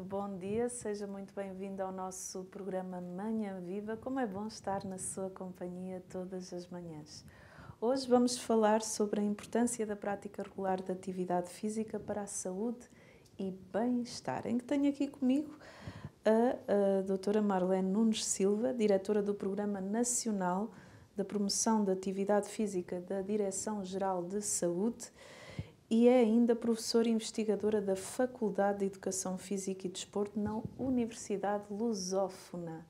Muito bom dia, seja muito bem-vindo ao nosso programa Manhã Viva. Como é bom estar na sua companhia todas as manhãs. Hoje vamos falar sobre a importância da prática regular da atividade física para a saúde e bem-estar. Em que tenho aqui comigo a, a doutora Marlene Nunes Silva, diretora do Programa Nacional da Promoção da Atividade Física da Direção-Geral de Saúde e é ainda professora investigadora da Faculdade de Educação Física e Desporto na Universidade Lusófona.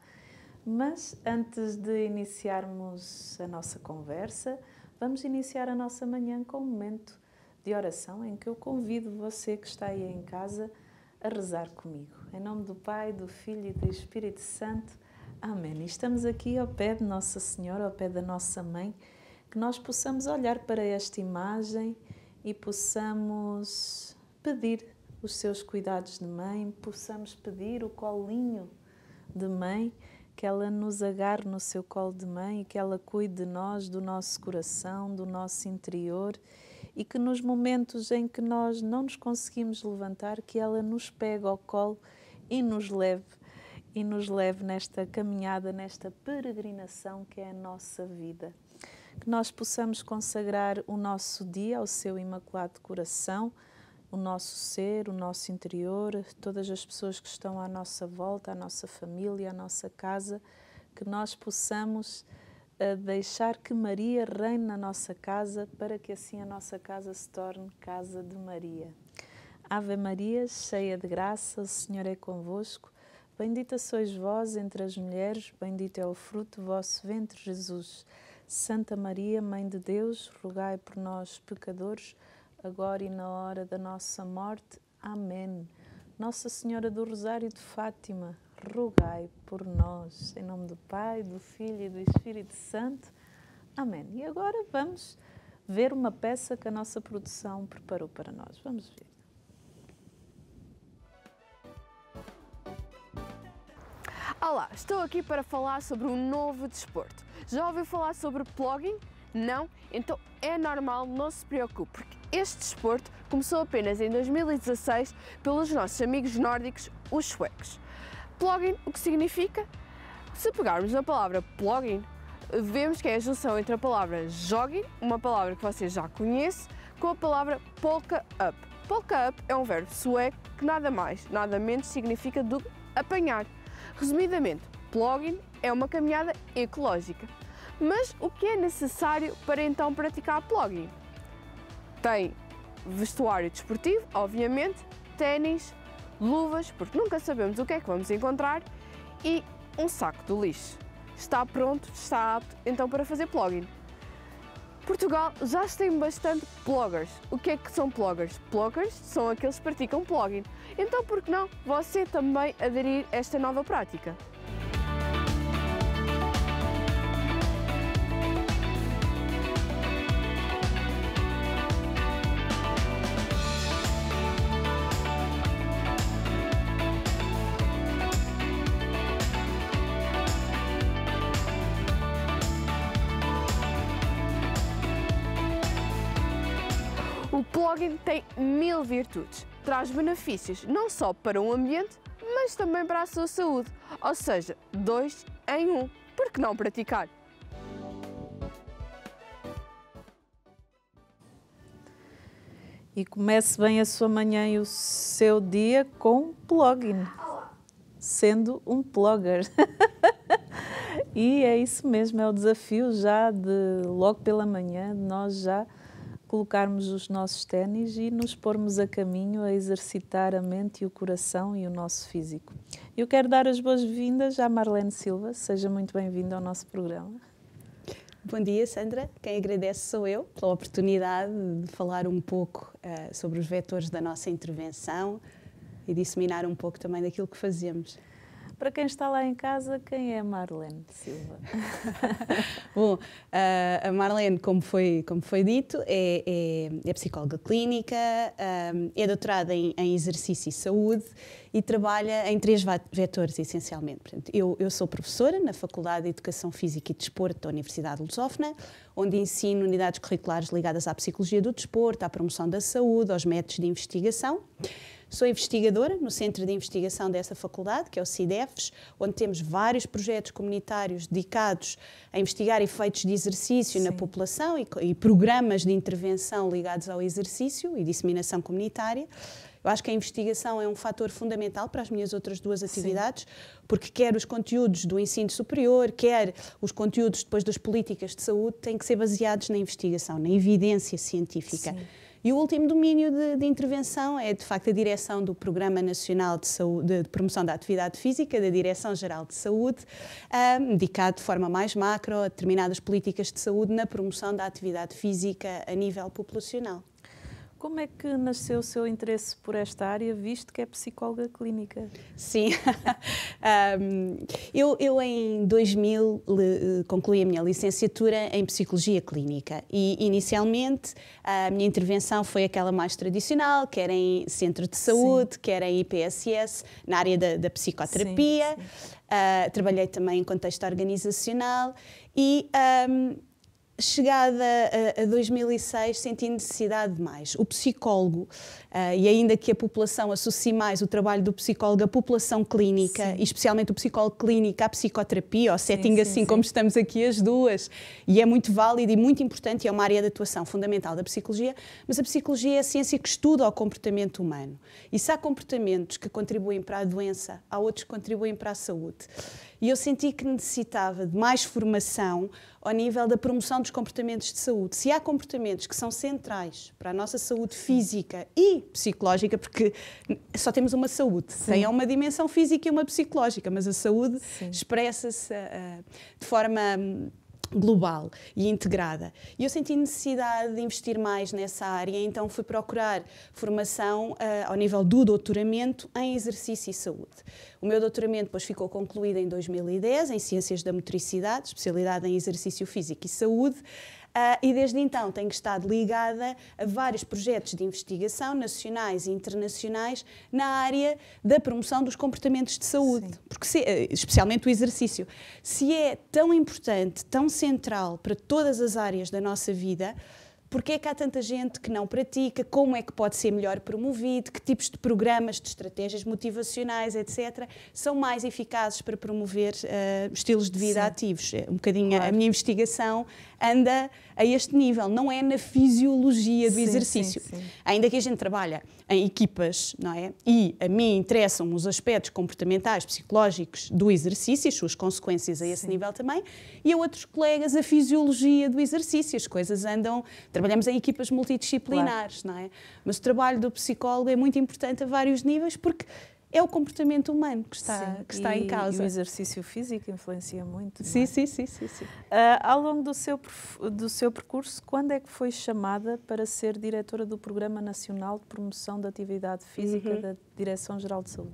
Mas antes de iniciarmos a nossa conversa, vamos iniciar a nossa manhã com um momento de oração em que eu convido você que está aí em casa a rezar comigo. Em nome do Pai, do Filho e do Espírito Santo. Amém. E estamos aqui ao pé de Nossa Senhora, ao pé da nossa mãe, que nós possamos olhar para esta imagem e possamos pedir os seus cuidados de mãe, possamos pedir o colinho de mãe, que ela nos agarre no seu colo de mãe e que ela cuide de nós, do nosso coração, do nosso interior e que nos momentos em que nós não nos conseguimos levantar, que ela nos pegue ao colo e nos leve e nos leve nesta caminhada, nesta peregrinação que é a nossa vida que nós possamos consagrar o nosso dia ao seu imaculado coração, o nosso ser, o nosso interior, todas as pessoas que estão à nossa volta, à nossa família, à nossa casa, que nós possamos uh, deixar que Maria reine na nossa casa, para que assim a nossa casa se torne casa de Maria. Ave Maria, cheia de graça, o Senhor é convosco. Bendita sois vós entre as mulheres, bendito é o fruto do vosso ventre, Jesus. Santa Maria, Mãe de Deus, rogai por nós, pecadores, agora e na hora da nossa morte. Amém. Nossa Senhora do Rosário de Fátima, rogai por nós. Em nome do Pai, do Filho e do Espírito Santo. Amém. E agora vamos ver uma peça que a nossa produção preparou para nós. Vamos ver. Olá, estou aqui para falar sobre um novo desporto. Já ouviu falar sobre plugging? Não? Então é normal, não se preocupe, porque este desporto começou apenas em 2016 pelos nossos amigos nórdicos, os suecos. Plogging, o que significa? Se pegarmos a palavra plugging, vemos que é a junção entre a palavra jogging, uma palavra que você já conhece, com a palavra polka up. Polka up é um verbo sueco que nada mais, nada menos significa do apanhar. Resumidamente, plugging é uma caminhada ecológica. Mas o que é necessário para então praticar plugging? Tem vestuário desportivo, obviamente, ténis, luvas, porque nunca sabemos o que é que vamos encontrar, e um saco de lixo. Está pronto, está apto então para fazer plugin. Portugal já tem bastante bloggers. O que é que são bloggers? Bloggers são aqueles que praticam plugin. Então por que não você também aderir a esta nova prática? mil virtudes. Traz benefícios não só para o ambiente, mas também para a sua saúde. Ou seja, dois em um. Por que não praticar? E comece bem a sua manhã e o seu dia com plugin. Sendo um blogger. e é isso mesmo, é o desafio já de logo pela manhã, nós já colocarmos os nossos ténis e nos pormos a caminho a exercitar a mente e o coração e o nosso físico. Eu quero dar as boas-vindas à Marlene Silva. Seja muito bem-vinda ao nosso programa. Bom dia, Sandra. Quem agradece sou eu pela oportunidade de falar um pouco uh, sobre os vetores da nossa intervenção e disseminar um pouco também daquilo que fazemos. Para quem está lá em casa, quem é a Marlene Silva? Bom, a Marlene, como foi, como foi dito, é, é, é psicóloga clínica, hum, é doutorada em, em, exercício e saúde e trabalha em três vetores, essencialmente. Portanto, eu, eu sou professora na Faculdade de Educação Física e Desporto da Universidade de Lusófona, onde ensino unidades curriculares ligadas à psicologia do desporto, à promoção da saúde, aos métodos de investigação. Sou investigadora no Centro de Investigação dessa faculdade, que é o CIDEFES, onde temos vários projetos comunitários dedicados a investigar efeitos de exercício Sim. na população e, e programas de intervenção ligados ao exercício e disseminação comunitária. Eu acho que a investigação é um fator fundamental para as minhas outras duas atividades, Sim. porque quer os conteúdos do ensino superior, quer os conteúdos depois das políticas de saúde, têm que ser baseados na investigação, na evidência científica. Sim. E o último domínio de, de, intervenção é, de facto, a direção do Programa Nacional de, Saúde, de Promoção da Atividade Física, da Direção-Geral de Saúde, um, dedicado de forma mais macro a determinadas políticas de saúde na promoção da atividade física a nível populacional. Como é que nasceu o seu interesse por esta área, visto que é psicóloga clínica? Sim, um, eu, eu em 2000 eh, concluí a minha licenciatura em Psicologia Clínica e inicialmente a minha intervenção foi aquela mais tradicional, quer em centro de saúde, sim. quer em IPSS, na área da, da psicoterapia. Sim, sim. Uh, trabalhei também em contexto organizacional e um, chegada a, a 2006, senti necessidade de mais. O psicólogo, uh, e ainda que a população associe mais o trabalho do psicólogo à população clínica, sim. e especialmente o psicólogo clínico à psicoterapia, ao setting sim, assim sim, como estamos aqui as duas, e é muito válido e muito importante, e é uma área de atuação fundamental da psicologia, mas a psicologia é a ciência que estuda o comportamento humano. E se há comportamentos que contribuem para a doença, há outros que contribuem para a saúde. E eu senti que necessitava de mais formação ao nível da promoção dos comportamentos de saúde. Se há comportamentos que são centrais para a nossa saúde física e psicológica, porque só temos uma saúde, tem uma dimensão física e uma psicológica, mas a saúde expressa-se uh, de forma hum, global e integrada. E eu senti necessidade de investir mais nessa área, então fui procurar formação uh, ao nível do doutoramento em exercício e saúde. O meu doutoramento depois ficou concluído em 2010 em Ciências da Motricidade, especialidade em exercício físico e saúde. Uh, e desde então tenho estado ligada a vários projetos de investigação nacionais e internacionais na área da promoção dos comportamentos de saúde, porque se, eh, especialmente o exercício. Se é tão importante, tão central para todas as áreas da nossa vida, porque é que há tanta gente que não pratica? Como é que pode ser melhor promovido? Que tipos de programas, de estratégias motivacionais, etc., são mais eficazes para promover uh, estilos de vida Sim. ativos? É um bocadinho claro. a minha investigação anda a este nível, não é na fisiologia do sim, exercício. Sim, sim. Ainda que a gente trabalha em equipas, não é? E a mim interessam os aspectos comportamentais, psicológicos do exercício, as suas consequências a esse nível também, e a outros colegas a fisiologia do exercício. As coisas andam Trabalhamos em equipas multidisciplinares, claro. não é? Mas o trabalho do psicólogo é muito importante a vários níveis porque é o comportamento humano que está, sim, que está e, em causa. E o exercício físico influencia muito. Sim, é? sim, sim, sim, sim. Uh, ao longo do seu, do seu percurso, quando é que foi chamada para ser diretora do Programa Nacional de Promoção da Atividade Física uhum. da Direção-Geral de Saúde?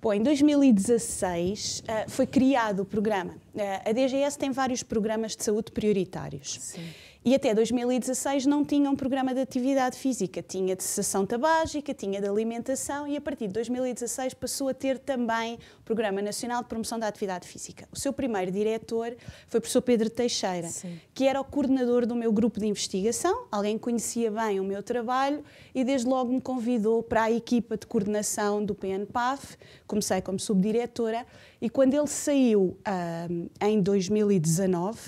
Bom, em 2016 uh, ah, foi criado o programa. Uh, a DGS tem vários programas de saúde prioritários. Sim. E até 2016 não tinha um programa de atividade física, tinha de sessão tabágica, tinha de alimentação e a partir de 2016 passou a ter também o Programa Nacional de Promoção da Atividade Física. O seu primeiro diretor foi o professor Pedro Teixeira, Sim. que era o coordenador do meu grupo de investigação, alguém que conhecia bem o meu trabalho e desde logo me convidou para a equipa de coordenação do PNPAF, comecei como subdiretora e quando ele saiu um, ah, em 2019,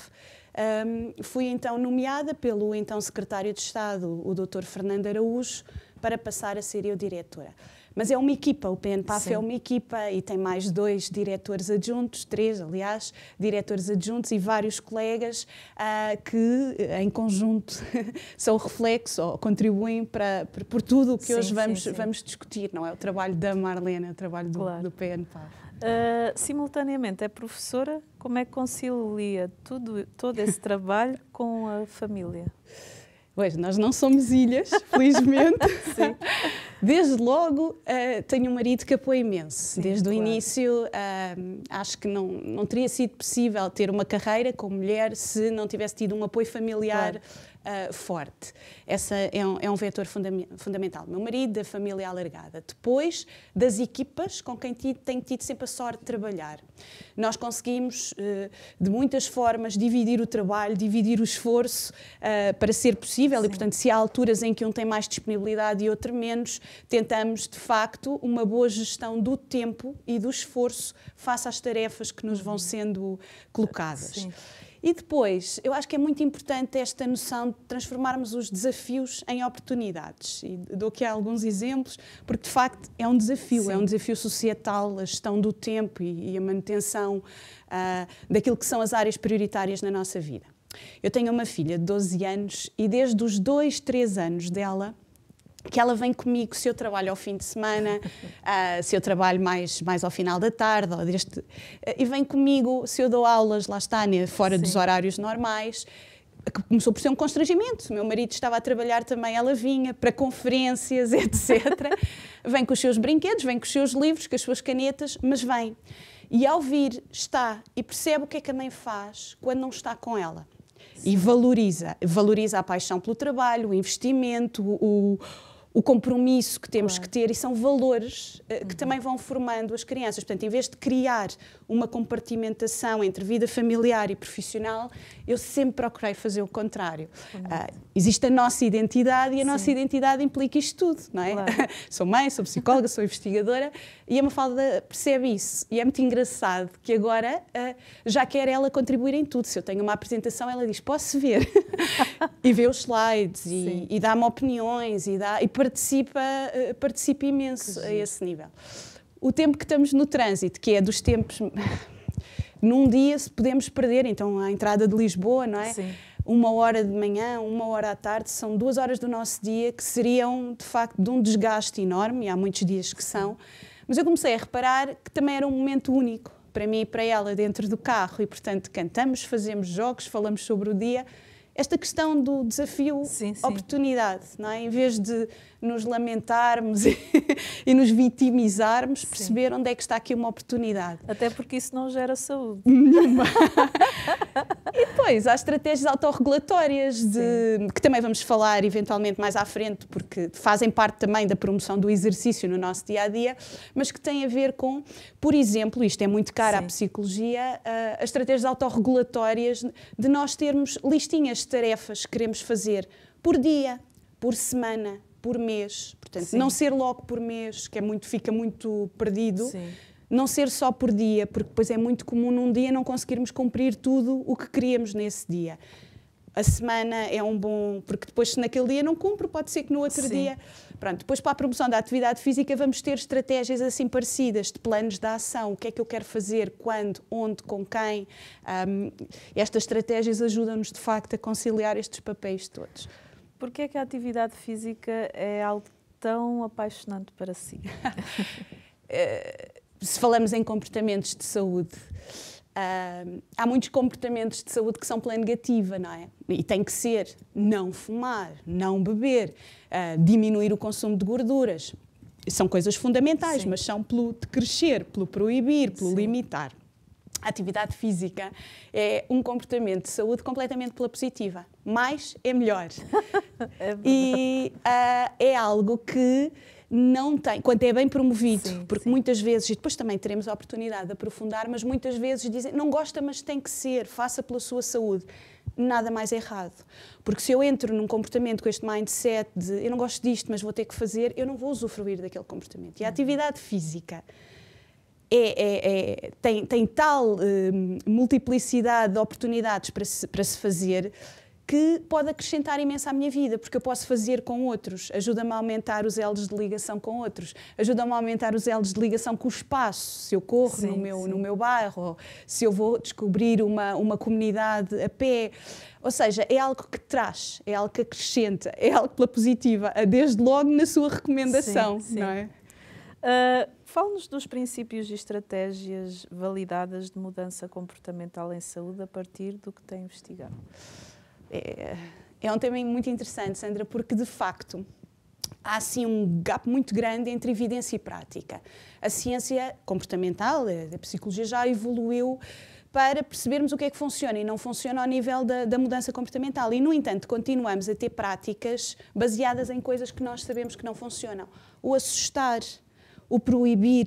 um, fui então nomeada pelo então secretário de Estado, o Dr. Fernando Araújo, para passar a ser eu diretora. Mas é uma equipa, o PNPAF é Sim. é uma equipa e tem mais dois diretores adjuntos, três, aliás, diretores adjuntos e vários colegas uh, que, em conjunto, são reflexo ou contribuem para, por, por tudo o que sim, hoje vamos, sim, vamos discutir, não é? O trabalho da Marlena, o trabalho do, claro. do PNPAF. Uh, simultaneamente é professora, como é que concilia tudo, todo esse trabalho com a família? Pois, nós não somos ilhas, felizmente. desde logo uh, tenho um marido que apoia imenso. Sim, desde claro. o início uh, acho que não, não teria sido possível ter uma carreira como mulher se não tivesse tido um apoio familiar claro uh, forte. Essa é um, é um vetor funda fundamental. Meu marido, da família alargada. Depois, das equipas com quem tenho tido sempre a sorte de trabalhar. Nós conseguimos, uh, de muitas formas, dividir o trabalho, dividir o esforço uh, para ser possível Sim. e, portanto, se há alturas em que um tem mais disponibilidade e outro menos, tentamos, de facto, uma boa gestão do tempo e do esforço face às tarefas que nos vão uhum. sendo colocadas. Sim. E depois, eu acho que é muito importante esta noção de transformarmos os desafios em oportunidades. E dou aqui alguns exemplos, porque de facto é um desafio, é Sim. é um desafio societal, a gestão do tempo e, e a manutenção uh, daquilo que são as áreas prioritárias na nossa vida. Eu tenho uma filha de 12 anos e desde os 2, 3 anos dela que ela vem comigo se eu trabalho ao fim de semana, uh, se eu trabalho mais, mais ao final da tarde, ou deste, uh, e vem comigo se eu dou aulas, lá está, né, fora Sim. dos horários normais, que começou por ser um constrangimento. O meu marido estava a trabalhar também, ela vinha para conferências, etc. vem com os seus brinquedos, vem com os seus livros, com as suas canetas, mas vem. E ao vir, está e percebe o que é que a mãe faz quando não está com ela. Sim. E valoriza. Valoriza a paixão pelo trabalho, o investimento, o o compromisso que temos claro. que ter e são valores uh, que uhum. também vão formando as crianças. Portanto, em vez de criar uma compartimentação entre vida familiar e profissional, eu sempre procurei fazer o contrário. Uh, existe a nossa identidade e a Sim. nossa identidade implica isto tudo, não é? Claro. sou mãe, sou psicóloga, sou investigadora e a Mafalda percebe isso. E é muito engraçado que agora uh, já quer ela contribuir em tudo. Se eu tenho uma apresentação, ela diz: Posso ver? e vê os slides e, e dá-me opiniões e, dá, e participa, uh, participa imenso a esse nível. O tempo que estamos no trânsito, que é dos tempos. num dia se podemos perder, então a entrada de Lisboa, não é? Sim uma hora de manhã, uma hora à tarde, são duas horas do nosso dia que seriam, de facto, de um desgaste enorme, e há muitos dias que são. Mas eu comecei a reparar que também era um momento único para mim e para ela dentro do carro, e portanto cantamos, fazemos jogos, falamos sobre o dia, esta questão do desafio sim, sim. oportunidade, não é? Em vez de nos lamentarmos e, nos vitimizarmos, sim. perceber onde é que está aqui uma oportunidade. Até porque isso não gera saúde. Nenhuma. e depois há estratégias autorregulatórias de, que também vamos falar eventualmente mais à frente, porque fazem parte também da promoção do exercício no nosso dia a dia, mas que têm a ver com, por exemplo, isto é muito caro à psicologia, uh, as estratégias autorregulatórias de nós termos listinhas tarefas queremos fazer por dia, por semana, por mês. Portanto, Sim. não ser logo por mês, que é muito, fica muito perdido. Sim. Não ser só por dia, porque depois é muito comum num dia não conseguirmos cumprir tudo o que queríamos nesse dia a semana é um bom. Porque depois, se naquele dia não cumpre, pode ser que no outro Sim. dia. Pronto, depois para a promoção da atividade física vamos ter estratégias assim parecidas, de planos de ação, o que é que eu quero fazer, quando, onde, com quem. Um, estas estratégias ajudam-nos de facto a conciliar estes papéis todos. Porquê é que a atividade física é algo tão apaixonante para si? Eh, se falamos em comportamentos de saúde, Uh, há muitos comportamentos de saúde que são pela negativa, não é? E tem que ser não fumar, não beber, uh, diminuir o consumo de gorduras. São coisas fundamentais, Sim. mas são pelo decrescer, pelo proibir, pelo Sim. limitar. A atividade física é um comportamento de saúde completamente pela positiva. Mais é melhor. é e uh, é algo que não tem, quando é bem promovido, sim, porque sim. muitas vezes, e depois também teremos a oportunidade de aprofundar, mas muitas vezes dizem, não gosta, mas tem que ser, faça pela sua saúde. Nada mais errado. Porque se eu entro num comportamento com este mindset de eu não gosto disto, mas vou ter que fazer, eu não vou usufruir daquele comportamento. E a uhum. atividade física é, é, é tem, tem tal hum, multiplicidade de oportunidades para se, para se fazer que pode acrescentar imenso à minha vida, porque eu posso fazer com outros, ajuda-me a aumentar os elos de ligação com outros, ajuda-me a aumentar os elos de ligação com o espaço, se eu corro sim, no, meu, no meu bairro, se eu vou descobrir uma, uma comunidade a pé. Ou seja, é algo que traz, é algo que acrescenta, é algo pela positiva, desde logo na sua recomendação, sim, não é? Uh, Fale-nos dos princípios e estratégias validadas de mudança comportamental em saúde a partir do que tem investigado é, é um tema muito interessante, Sandra, porque de facto há assim um gap muito grande entre evidência e prática. A ciência comportamental, eh, a psicologia já evoluiu para percebermos o que é que funciona e não funciona ao nível da, da, mudança comportamental. E, no entanto, continuamos a ter práticas baseadas em coisas que nós sabemos que não funcionam. O assustar, o proibir,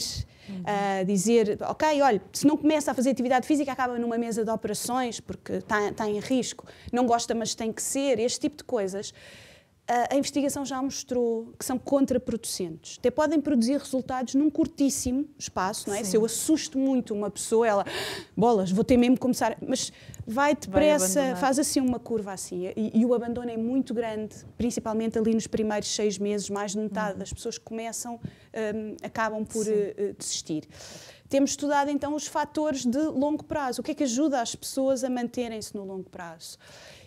uhum. uh, dizer, ok, olha, se não começa a fazer atividade física, acaba numa mesa de operações porque está, está em risco, não gosta, mas tem que ser, este tipo de coisas a investigação já mostrou que são contraproducentes. Até podem produzir resultados num curtíssimo espaço, não é? Sim. Se eu assusto muito uma pessoa, ela, bolas, vou ter mesmo começar. Mas vai depressa, faz assim uma curva assim. E, e, o abandono é muito grande, principalmente ali nos primeiros seis meses, mais de metade uhum. das pessoas que começam, um, acabam por uh, desistir. Temos estudado então os fatores de longo prazo. O que é que ajuda as pessoas a manterem-se no longo prazo?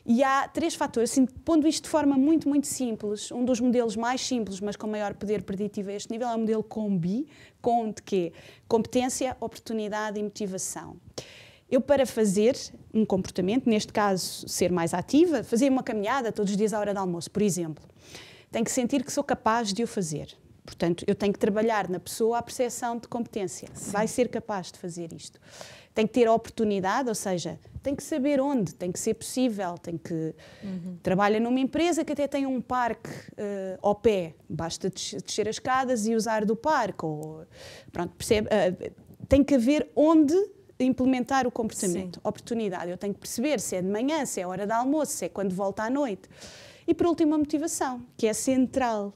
E há três fatores, assim, pondo isto de forma muito, muito simples, um dos modelos mais simples, mas com maior poder preditivo a este nível, é o modelo COMBI, com de quê? Competência, oportunidade e motivação. Eu, para fazer um comportamento, neste caso ser mais ativa, fazer uma caminhada todos os dias à hora do almoço, por exemplo, tenho que sentir que sou capaz de o fazer. Portanto, eu tenho que trabalhar na pessoa a percepção de competência. Sim. Vai ser capaz de fazer isto tem que ter oportunidade, ou seja, tem que saber onde, tem que ser possível, tem que uhum. trabalha numa empresa que até tem um parque uh, ao pé, basta descer as escadas e usar do parque, ou pronto percebe, uh, tem que haver onde implementar o comportamento, Sim. oportunidade. Eu tenho que perceber se é de manhã, se é hora de almoço, se é quando volta à noite. E por último a motivação, que é central.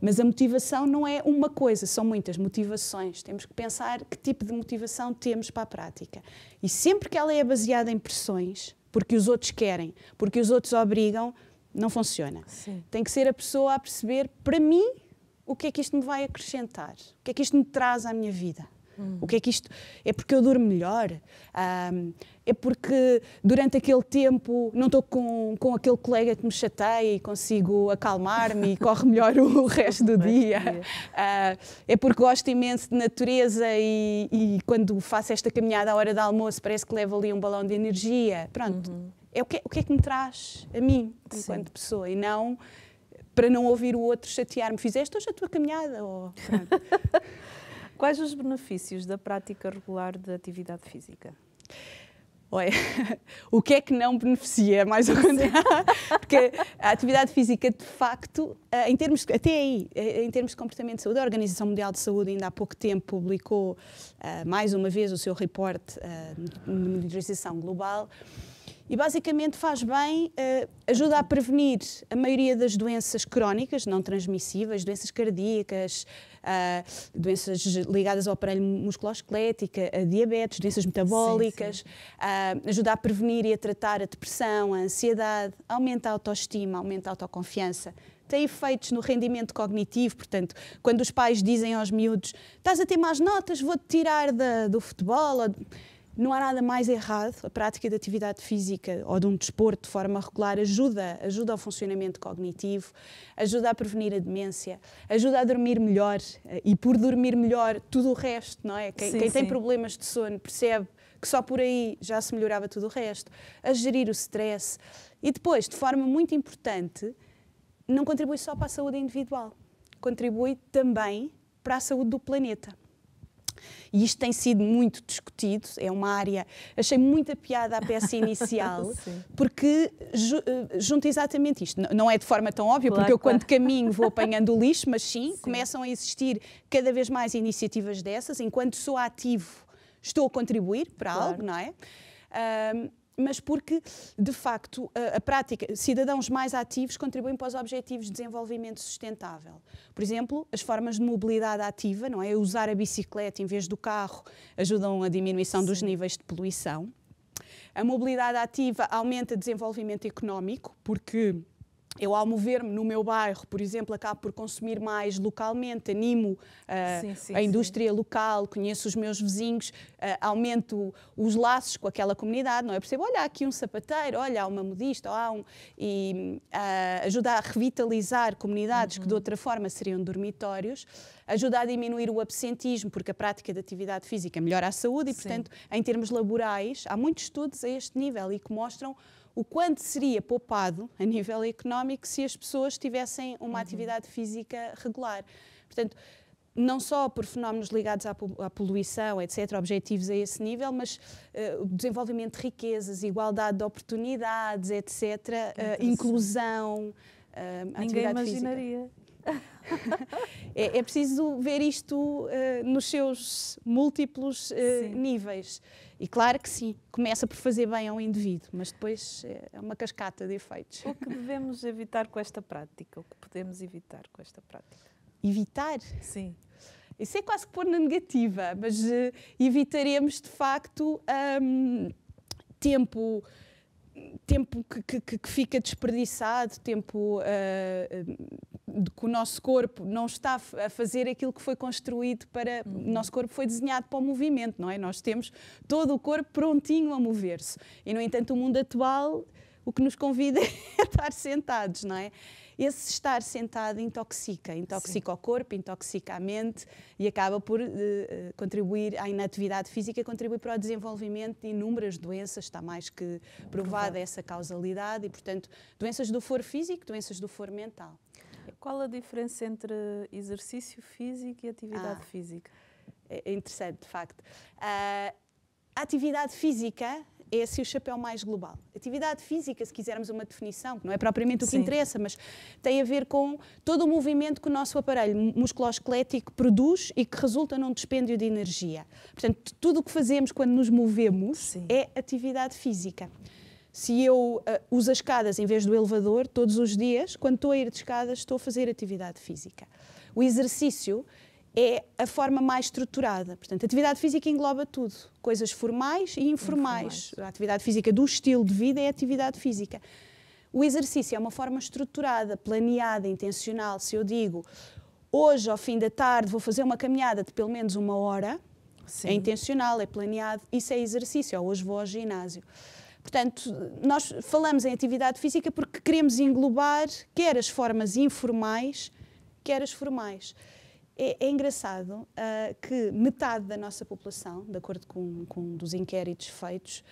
Mas a motivação não é uma coisa, são muitas motivações. Temos que pensar que tipo de motivação temos para a prática. E sempre que ela é baseada em pressões, porque os outros querem, porque os outros obrigam, não funciona. Sim. Tem que ser a pessoa a perceber, para mim, o que é que isto me vai acrescentar, o que é que isto me traz à minha vida. Hum. O que é que isto. É porque eu durmo melhor? Um, é porque durante aquele tempo não estou com, com aquele colega que me chateia e consigo acalmar-me e corre melhor o resto do dia. Uh, é porque gosto imenso de natureza e, e, quando faço esta caminhada à hora do almoço parece que levo ali um balão de energia. Pronto. Uhum. É o que, é, o que é que me traz a mim enquanto pessoa e não para não ouvir o outro chatear-me. Fizeste hoje a tua caminhada? Oh, Quais os benefícios da prática regular de atividade física? Olha, o que é que não beneficia, mais ou menos? Porque a atividade física, de facto, eh, em termos, até aí, eh, em termos de comportamento de saúde, a Organização Mundial de Saúde ainda há pouco tempo publicou, eh, mais uma vez, o seu reporte de monitorização global, e basicamente faz bem, eh, ajuda a prevenir a maioria das doenças crónicas não transmissíveis, doenças cardíacas, ah, doenças ligadas ao aparelho musculoesquelético, a diabetes, doenças metabólicas, sim, sim. Ah, ajuda a prevenir e a tratar a depressão, a ansiedade, aumenta a autoestima, aumenta a autoconfiança tem efeitos no rendimento cognitivo, portanto, quando os pais dizem aos miúdos estás a ter más notas, vou-te tirar da, do futebol, ou, não há nada mais errado. A prática de atividade física ou de um desporto de forma regular ajuda, ajuda ao funcionamento cognitivo, ajuda a prevenir a demência, ajuda a dormir melhor eh, e por dormir melhor tudo o resto, não é? Quem, sim, quem sim. tem problemas de sono percebe que só por aí já se melhorava tudo o resto, a gerir o stress e depois, de forma muito importante, não contribui só para a saúde individual, contribui também para a saúde do planeta. E isto tem sido muito discutido, é uma área. Achei muita piada a peça inicial, porque ju, eh, junta exatamente isto. Não é de forma tão óbvia, claro, porque eu, claro. quando caminho, vou apanhando o lixo, mas sim, sim, começam a existir cada vez mais iniciativas dessas. Enquanto sou ativo, estou a contribuir para claro. algo, não é? Um, mas porque, de facto, a, a, prática, cidadãos mais ativos contribuem para os objetivos de desenvolvimento sustentável. Por exemplo, as formas de mobilidade ativa, não é? Usar a bicicleta em vez do carro ajudam a diminuição Sim. dos níveis de poluição. A mobilidade ativa aumenta o desenvolvimento económico, porque eu, ao mover-me no meu bairro, por exemplo, acabo por consumir mais localmente, animo uh, sim, sim, a indústria sim. local, conheço os meus vizinhos, uh, aumento os laços com aquela comunidade, não é? Percebo, olha, há aqui um sapateiro, olha, há uma modista, há um. E uh, ajuda a revitalizar comunidades uhum. que de uhum. outra forma seriam dormitórios, ajuda a diminuir o absentismo, porque a prática de atividade física melhora a saúde e, portanto, em termos laborais, há muitos estudos a este nível e que mostram o quanto seria poupado a nível económico se as pessoas tivessem uma uhum. atividade física regular. Portanto, não só por fenómenos ligados à, poluição, etc., objetivos a esse nível, mas uh, desenvolvimento de riquezas, igualdade de oportunidades, etc., uh, eh, inclusão, uh, Ninguém imaginaria. é, é, preciso ver isto nos seus múltiplos níveis. E claro que sim, começa por fazer bem ao indivíduo, mas depois eh, é uma cascata de efeitos. O que devemos evitar com esta prática? O que podemos evitar com esta prática? Evitar? Sim. Isso é quase que pôr na negativa, mas uh, evitaremos de facto um, tempo tempo que, que, que, fica desperdiçado, tempo uh, que o nosso corpo não está a fazer aquilo que foi construído para. Uhum. O nosso corpo foi desenhado para o movimento, não é? Nós temos todo o corpo prontinho a mover-se. E, no entanto, o mundo atual, o que nos convida é estar sentados, não é? Esse estar sentado intoxica, intoxica Sim. o corpo, intoxica a mente e acaba por uh, contribuir à inatividade física, contribui para o desenvolvimento de inúmeras doenças, está mais que é provada essa causalidade e, portanto, doenças do foro físico, doenças do foro mental. Qual a diferença entre exercício físico e atividade ah, física? É interessante, de facto. Uh, ah, a atividade física é assim o chapéu mais global. Atividade física, se quisermos uma definição, que não é propriamente o que Sim. interessa, mas tem a ver com todo o movimento que o nosso aparelho musculoesquelético produz e que resulta num dispêndio de energia. Portanto, tudo o que fazemos quando nos movemos Sim. é atividade física se eu uh, uso as escadas em vez do elevador todos os dias, quando estou a ir de escadas, estou a fazer atividade física. O exercício é a forma mais estruturada. Portanto, atividade física engloba tudo, coisas formais e informais. informais. A atividade física do estilo de vida é atividade física. O exercício é uma forma estruturada, planeada, intencional. Se eu digo, hoje ao fim da tarde vou fazer uma caminhada de pelo menos uma hora, é Sim. é intencional, é planeado, isso é exercício. Ou hoje vou ao ginásio. Portanto, nós falamos em atividade física porque queremos englobar quer as formas informais, quer as formais. É, é engraçado uh, que metade da nossa população, de acordo com, com um dos inquéritos feitos,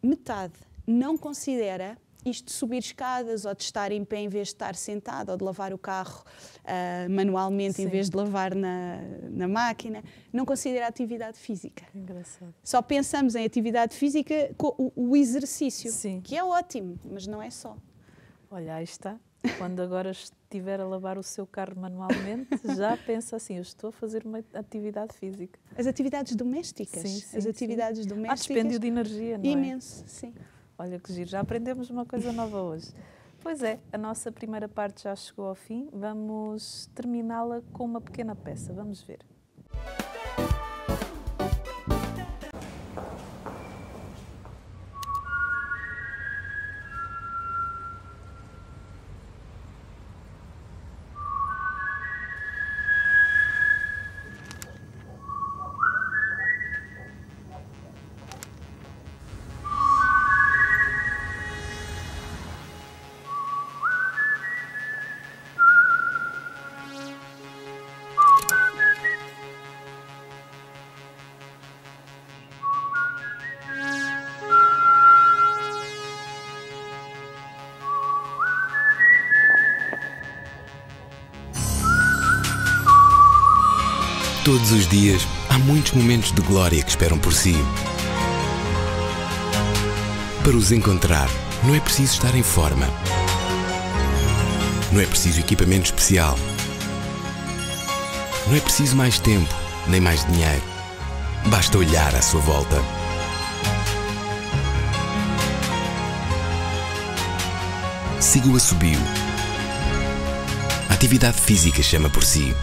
metade não considera isto de subir escadas ou de estar em pé em vez de estar sentado ou de lavar o carro uh, manualmente Sim. em vez de lavar na, na máquina, não considera atividade física. Engraçado. Só pensamos em atividade física com o, o exercício, Sim. que é ótimo, mas não é só. Olha, aí está. Quando agora estiver a lavar o seu carro manualmente, já pensa assim: eu estou a fazer uma atividade física. As atividades domésticas. Sim, sim, as atividades sim. domésticas. Há despêndio de energia, não Imenso, é? Imenso, sim. Olha que giro, já aprendemos uma coisa nova hoje. Pois é, a nossa primeira parte já chegou ao fim. Vamos terminá-la com uma pequena peça. Vamos ver. Todos os dias há muitos momentos de glória que esperam por si. Para os encontrar, não é preciso estar em forma. Não é preciso equipamento especial. Não é preciso mais tempo, nem mais dinheiro. Basta olhar à sua volta. Siga o assobio. A atividade física chama por si.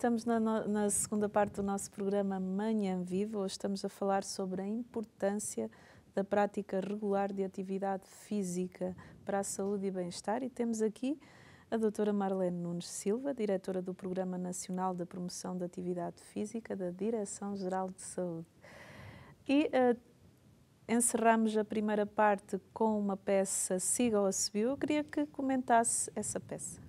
estamos na, na, segunda parte do nosso programa Manhã Viva. Hoje estamos a falar sobre a importância da prática regular de atividade física para a saúde e bem-estar. E temos aqui a doutora Marlene Nunes Silva, diretora do Programa Nacional de Promoção da Atividade Física da Direção-Geral de Saúde. E uh, encerramos a primeira parte com uma peça Siga ou Subiu. Eu queria que comentasse essa peça.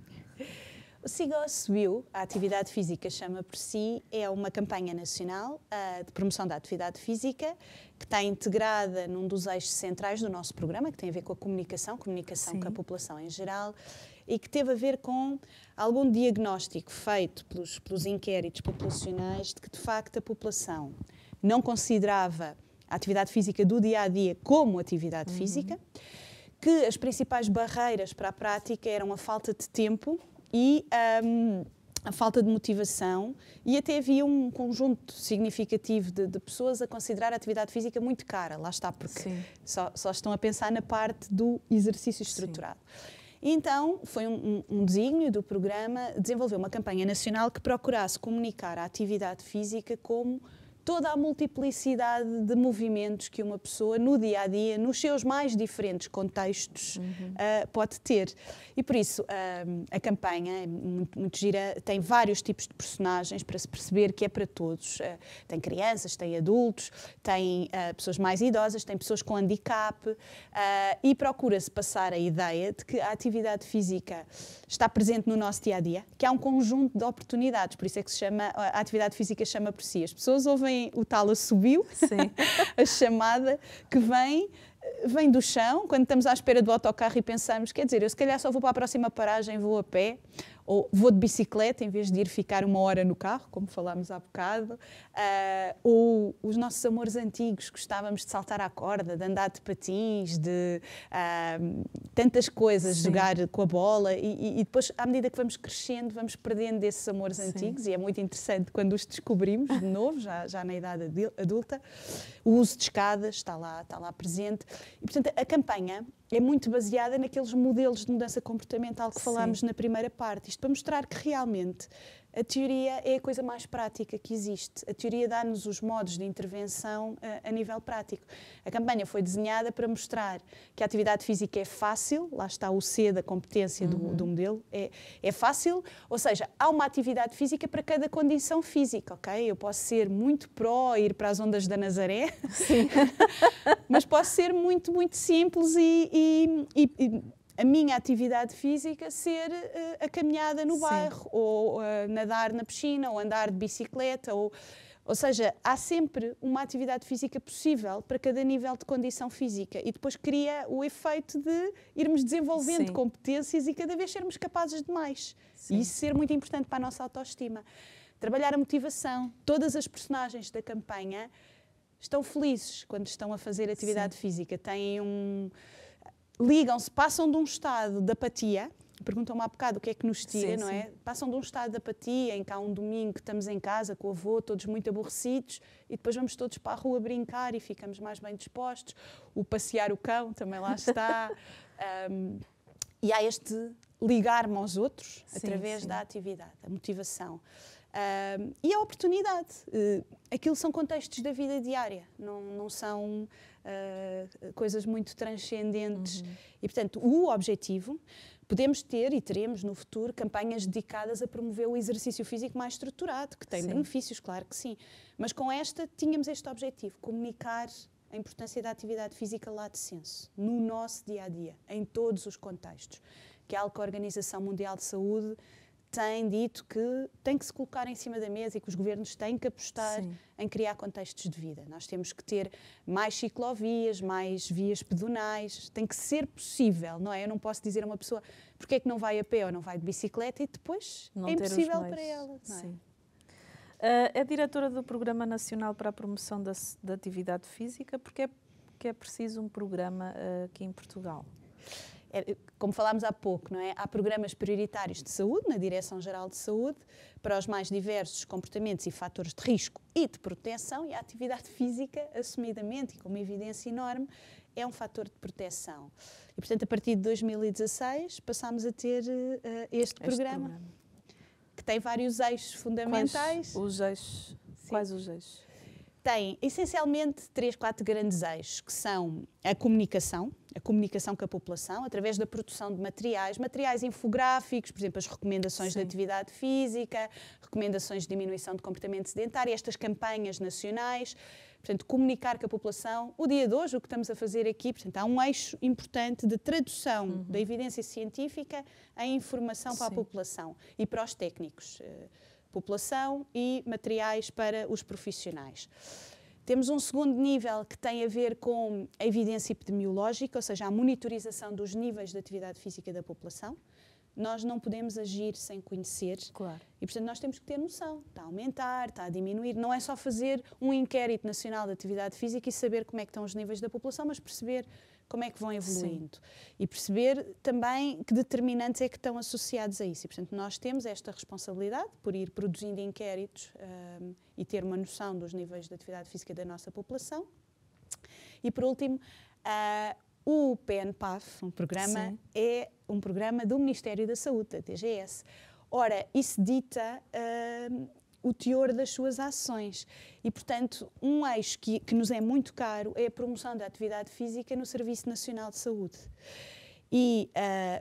O Siga subiu, a atividade física chama por si, é uma campanha nacional uh, de promoção da atividade física que está integrada num dos eixos centrais do nosso programa, que tem a ver com a comunicação, comunicação Sim. com a população em geral, e que teve a ver com algum diagnóstico feito pelos, pelos inquéritos populacionais de que, de facto, a população não considerava a atividade física do dia a dia como atividade uhum. física, que as principais barreiras para a prática eram a falta de tempo e um, a falta de motivação e até havia um conjunto significativo de, de, pessoas a considerar a atividade física muito cara, lá está, porque só, só, estão a pensar na parte do exercício estruturado. Sim. Então, foi um, um, um desígnio do programa desenvolver uma campanha nacional que procurasse comunicar a atividade física como toda a multiplicidade de movimentos que uma pessoa no dia a dia, nos seus mais diferentes contextos, uhum. uh, pode ter. E por isso uh, a campanha, é muito, muito, gira, tem vários tipos de personagens para se perceber que é para todos. Uh, tem crianças, tem adultos, tem pessoas mais idosas, tem pessoas com handicap e procura-se passar a ideia de que a atividade física está presente no nosso dia a dia, que há um conjunto de oportunidades, por isso é que se chama, a atividade física chama por si. As pessoas ouvem o tal subiu, a chamada que vem vem do chão, quando estamos à espera do autocarro e pensamos, quer dizer, eu se calhar só vou para a próxima paragem, vou a pé, ou vou de bicicleta em vez de ir ficar uma hora no carro, como falámos há bocado, uh, ou os nossos amores antigos, gostávamos de saltar à corda, de andar de patins, de uh, tantas coisas, Sim. jogar com a bola, e, e, depois, à medida que vamos crescendo, vamos perdendo esses amores Sim. antigos, e é muito interessante quando os descobrimos de novo, já, já na idade adulta. O uso de escadas está lá, está lá presente. E, portanto, a campanha é muito baseada naqueles modelos de mudança comportamental que falámos Sim. na primeira parte. Isto para mostrar que realmente a teoria é a coisa mais prática que existe. A teoria dá-nos os modos de intervenção a, eh, a nível prático. A campanha foi desenhada para mostrar que a atividade física é fácil, lá está o C da competência uhum. do, do, modelo, é, é fácil, ou seja, há uma atividade física para cada condição física, ok? Eu posso ser muito pró ir para as ondas da Nazaré, mas posso ser muito, muito simples e, e, e a minha atividade física ser uh, a caminhada no Sim. bairro, ou uh, nadar na piscina, ou andar de bicicleta, ou, ou seja, há sempre uma atividade física possível para cada nível de condição física e depois cria o efeito de irmos desenvolvendo Sim. competências e cada vez sermos capazes de mais. Sim. E isso ser muito importante para a nossa autoestima. Trabalhar a motivação. Todas as personagens da campanha estão felizes quando estão a fazer atividade física, têm um ligam-se, passam de um estado de apatia, perguntam-me há bocado o que é que nos tira, sim, não é? Passam de um estado de apatia em que há um domingo que estamos em casa com o avô, todos muito aborrecidos, e depois vamos todos para a rua brincar e ficamos mais bem dispostos. O passear o cão também lá está. um, e há este ligar-me aos outros sim, através da atividade, a motivação. Um, e a oportunidade. Uh, aquilo são contextos da vida diária, não, não são uh, coisas muito transcendentes. Uhum. E, portanto, o objetivo, podemos ter e teremos no futuro campanhas dedicadas a promover o exercício físico mais estruturado, que tem sim. benefícios, claro que sim. Mas com esta, tínhamos este objetivo: comunicar a importância da atividade física lá de senso, no nosso dia a dia, em todos os contextos. Que é algo que a Organização Mundial de Saúde tem dito que tem que se colocar em cima da mesa e que os governos têm que apostar Sim. em criar contextos de vida. Nós temos que ter mais ciclovias, mais vias pedonais, tem que ser possível, não é? Eu não posso dizer a uma pessoa porque é que não vai a pé ou não vai de bicicleta e depois não é impossível para ela. Não é? Sim. Uh, é diretora do Programa Nacional para a Promoção da, da Atividade Física, porque é, que é preciso um programa uh, aqui em Portugal. É, como falámos há pouco, não é? há programas prioritários de saúde, na Direção-Geral de Saúde, para os mais diversos comportamentos e fatores de risco e de proteção, e a atividade física, assumidamente e com uma evidência enorme, é um fator de proteção. E, portanto, a partir de 2016 passámos a ter uh, este, este programa, programa, que tem vários eixos fundamentais. Quais os eixos? Sim. Quais os eixos? tem essencialmente três, quatro grandes eixos, que são a comunicação, a comunicação com a população, através da produção de materiais, materiais infográficos, por exemplo, as recomendações Sim. de atividade física, recomendações de diminuição de comportamento sedentário, estas campanhas nacionais, portanto, comunicar com a população. O dia de hoje, o que estamos a fazer aqui, portanto, há um eixo importante de tradução uhum. da evidência científica em informação Sim. para a população e para os técnicos. Uh, população e materiais para os profissionais. Temos um segundo nível que tem a ver com a evidência epidemiológica, ou seja, a monitorização dos níveis de atividade física da população nós não podemos agir sem conhecer. Claro. E, portanto, nós temos que ter noção. Está a aumentar, está a diminuir. Não é só fazer um inquérito nacional de atividade física e saber como é que estão os níveis da população, mas perceber como é que vão evoluindo. Sim. E perceber também que determinantes é que estão associados a isso. E, portanto, nós temos esta responsabilidade por ir produzindo inquéritos um, e ter uma noção dos níveis de atividade física da nossa população. E, por último, uh, o PNPAF, um programa, é um programa do Ministério da Saúde, da TGS. Ora, isso dita uh, o teor das suas ações. E, portanto, um eixo que, que nos é muito caro é a promoção da atividade física no Serviço Nacional de Saúde. E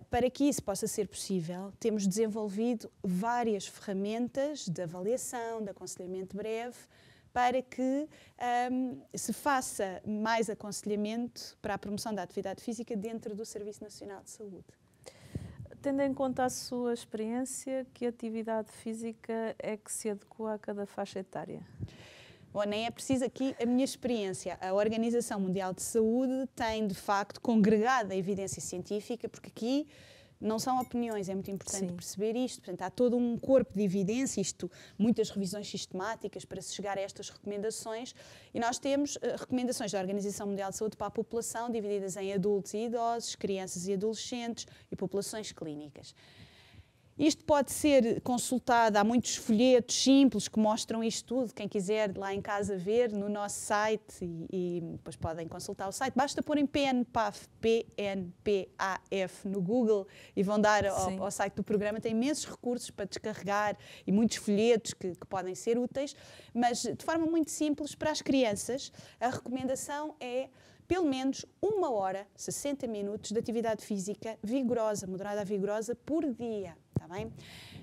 uh, para que isso possa ser possível, temos desenvolvido várias ferramentas de avaliação, de aconselhamento breve, para que um, se faça mais aconselhamento para a promoção da atividade física dentro do Serviço Nacional de Saúde. Tendo em conta a sua experiência, que atividade física é que se adequa a cada faixa etária? Bom, nem é preciso aqui a minha experiência. A Organização Mundial de Saúde tem, de facto, congregado a evidência científica, porque aqui não são opiniões, é muito importante Sim. perceber isto. Portanto, há todo um corpo de evidência, isto, muitas revisões sistemáticas para se chegar a estas recomendações. E nós temos uh, recomendações da Organização Mundial de Saúde para a população, divididas em adultos e idosos, crianças e adolescentes e populações clínicas. Isto pode ser consultado, há muitos folhetos simples que mostram isto tudo, quem quiser lá em casa ver no nosso site e, e depois podem consultar o site. Basta pôr em PNPAF, PNPAF no Google e vão dar ao, ao, site do programa. Tem imensos recursos para descarregar e muitos folhetos que, que podem ser úteis, mas de forma muito simples para as crianças, a recomendação é pelo menos uma hora, 60 minutos de atividade física vigorosa, moderada a vigorosa, por dia bem?